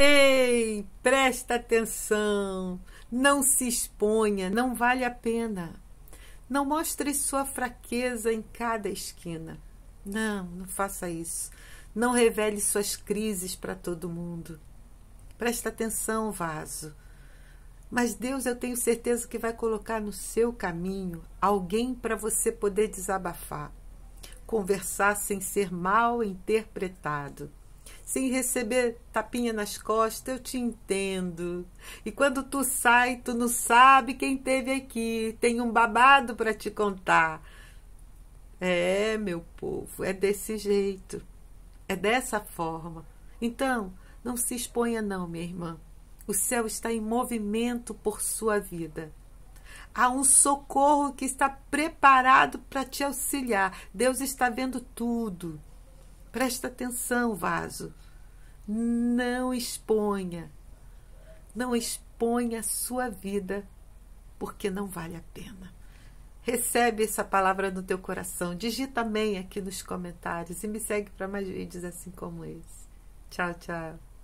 Ei, presta atenção, não se exponha, não vale a pena. Não mostre sua fraqueza em cada esquina. Não, não faça isso. Não revele suas crises para todo mundo. Presta atenção, vaso. Mas Deus, eu tenho certeza que vai colocar no seu caminho alguém para você poder desabafar, conversar sem ser mal interpretado sem receber tapinha nas costas, eu te entendo. E quando tu sai, tu não sabe quem teve aqui, tem um babado para te contar. É, meu povo, é desse jeito. É dessa forma. Então, não se exponha não, minha irmã. O céu está em movimento por sua vida. Há um socorro que está preparado para te auxiliar. Deus está vendo tudo. Presta atenção, vaso. Não exponha. Não exponha a sua vida, porque não vale a pena. Recebe essa palavra no teu coração. Digita amém aqui nos comentários e me segue para mais vídeos assim como esse. Tchau, tchau.